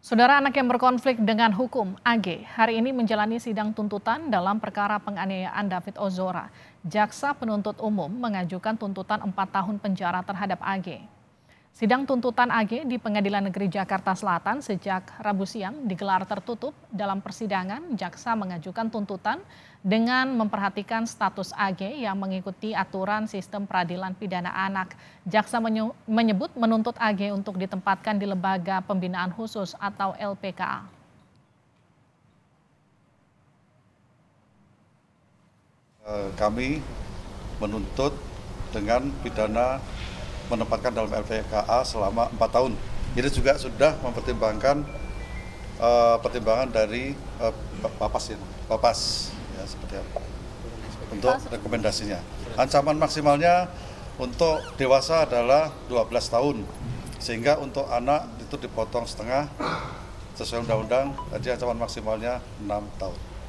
Saudara anak yang berkonflik dengan hukum, AG, hari ini menjalani sidang tuntutan dalam perkara penganiayaan David Ozora. Jaksa penuntut umum mengajukan tuntutan 4 tahun penjara terhadap AG. Sidang tuntutan AG di Pengadilan Negeri Jakarta Selatan sejak Rabu siang digelar tertutup. Dalam persidangan, jaksa mengajukan tuntutan dengan memperhatikan status AG yang mengikuti aturan sistem peradilan pidana anak. Jaksa menyebut menuntut AG untuk ditempatkan di Lembaga Pembinaan Khusus atau LPKA. Eh, kami menuntut dengan pidana menempatkan dalam LPKA selama empat tahun. Jadi juga sudah mempertimbangkan uh, pertimbangan dari uh, papas ini, Bapas ya seperti apa untuk rekomendasinya. Ancaman maksimalnya untuk dewasa adalah 12 tahun, sehingga untuk anak itu dipotong setengah sesuai undang-undang. Jadi ancaman maksimalnya 6 tahun.